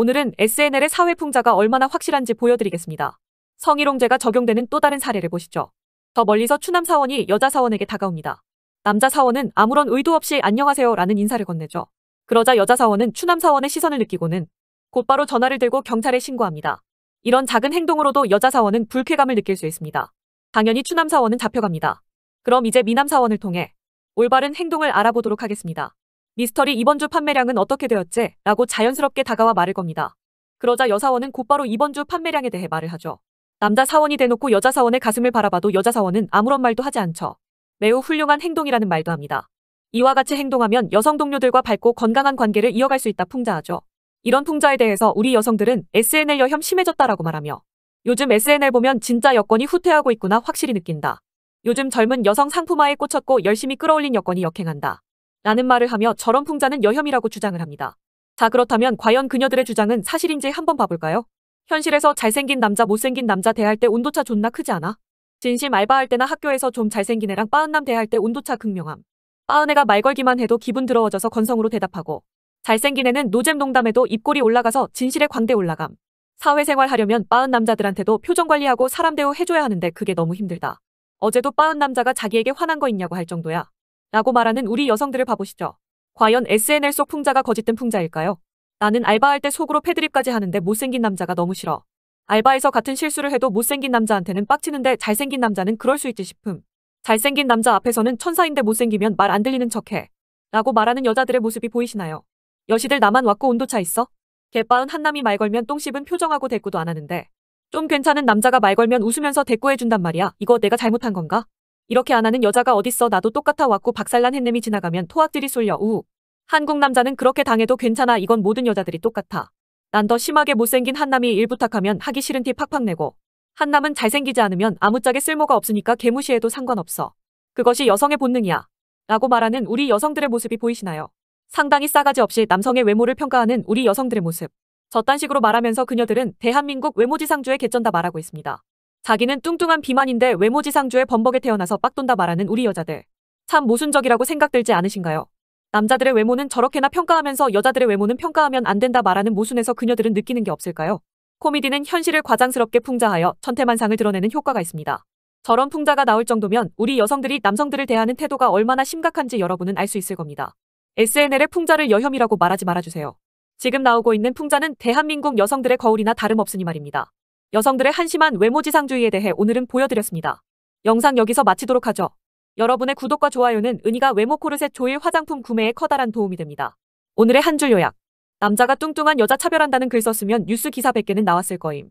오늘은 SNL의 사회풍자가 얼마나 확실한지 보여드리겠습니다. 성희롱죄가 적용되는 또 다른 사례를 보시죠. 더 멀리서 추남 사원이 여자 사원에게 다가옵니다. 남자 사원은 아무런 의도 없이 안녕하세요 라는 인사를 건네죠. 그러자 여자 사원은 추남 사원의 시선을 느끼고는 곧바로 전화를 들고 경찰에 신고합니다. 이런 작은 행동으로도 여자 사원은 불쾌감을 느낄 수 있습니다. 당연히 추남 사원은 잡혀갑니다. 그럼 이제 미남 사원을 통해 올바른 행동을 알아보도록 하겠습니다. 미스터리 이번 주 판매량은 어떻게 되었지? 라고 자연스럽게 다가와 말을 겁니다. 그러자 여사원은 곧바로 이번 주 판매량에 대해 말을 하죠. 남자 사원이 대놓고 여자 사원의 가슴을 바라봐도 여자 사원은 아무런 말도 하지 않죠. 매우 훌륭한 행동이라는 말도 합니다. 이와 같이 행동하면 여성 동료들과 밝고 건강한 관계를 이어갈 수 있다 풍자하죠. 이런 풍자에 대해서 우리 여성들은 SNL 여혐 심해졌다라고 말하며 요즘 SNL 보면 진짜 여권이 후퇴하고 있구나 확실히 느낀다. 요즘 젊은 여성 상품화에 꽂혔고 열심히 끌어올린 여권이 역행한다. 라는 말을 하며 저런 풍자는 여혐이라고 주장을 합니다. 자 그렇다면 과연 그녀들의 주장은 사실인지 한번 봐볼까요? 현실에서 잘생긴 남자 못생긴 남자 대할 때 온도차 존나 크지 않아? 진심 알바할 때나 학교에서 좀 잘생긴 애랑 빠은남 대할 때 온도차 극명함. 빠은 애가 말 걸기만 해도 기분 들어워져서 건성으로 대답하고 잘생긴 애는 노잼 농담에도 입꼬리 올라가서 진실의 광대 올라감. 사회생활 하려면 빠은 남자들한테도 표정 관리하고 사람 대우 해줘야 하는데 그게 너무 힘들다. 어제도 빠은 남자가 자기에게 화난 거 있냐고 할 정도야. 라고 말하는 우리 여성들을 봐보시죠. 과연 SNL 속 풍자가 거짓된 풍자일까요? 나는 알바할 때 속으로 패드립까지 하는데 못생긴 남자가 너무 싫어. 알바에서 같은 실수를 해도 못생긴 남자한테는 빡치는데 잘생긴 남자는 그럴 수 있지 싶음. 잘생긴 남자 앞에서는 천사인데 못생기면 말 안 들리는 척해. 라고 말하는 여자들의 모습이 보이시나요? 여시들 나만 왔고 온도차 있어? 개빠은 한남이 말 걸면 똥 씹은 표정하고 대꾸도 안 하는데. 좀 괜찮은 남자가 말 걸면 웃으면서 대꾸해준단 말이야. 이거 내가 잘못한 건가? 이렇게 안 하는 여자가 어딨어 나도 똑같아 왔고 박살난 햇냄이 지나가면 토악들이 쏠려 우. 한국 남자는 그렇게 당해도 괜찮아 이건 모든 여자들이 똑같아. 난 더 심하게 못생긴 한남이 일 부탁하면 하기 싫은 티 팍팍 내고 한남은 잘생기지 않으면 아무짝에 쓸모가 없으니까 개무시해도 상관없어. 그것이 여성의 본능이야. 라고 말하는 우리 여성들의 모습이 보이시나요? 상당히 싸가지 없이 남성의 외모를 평가하는 우리 여성들의 모습. 저딴 식으로 말하면서 그녀들은 대한민국 외모지상주의 개쩐다 말하고 있습니다. 자기는 뚱뚱한 비만인데 외모지상주의 범벅에 태어나서 빡돈다 말하는 우리 여자들. 참 모순적이라고 생각들지 않으신가요? 남자들의 외모는 저렇게나 평가하면서 여자들의 외모는 평가하면 안 된다 말하는 모순에서 그녀들은 느끼는 게 없을까요? 코미디는 현실을 과장스럽게 풍자하여 천태만상을 드러내는 효과가 있습니다. 저런 풍자가 나올 정도면 우리 여성들이 남성들을 대하는 태도가 얼마나 심각한지 여러분은 알 수 있을 겁니다. SNL의 풍자를 여혐이라고 말하지 말아주세요. 지금 나오고 있는 풍자는 대한민국 여성들의 거울이나 다름없으니 말입니다. 여성들의 한심한 외모지상주의에 대해 오늘은 보여드렸습니다. 영상 여기서 마치도록 하죠. 여러분의 구독과 좋아요는 은희가 외모 코르셋 조일 화장품 구매에 커다란 도움이 됩니다. 오늘의 한 줄 요약. 남자가 뚱뚱한 여자 차별한다는 글 썼으면 뉴스 기사 100개는 나왔을 거임.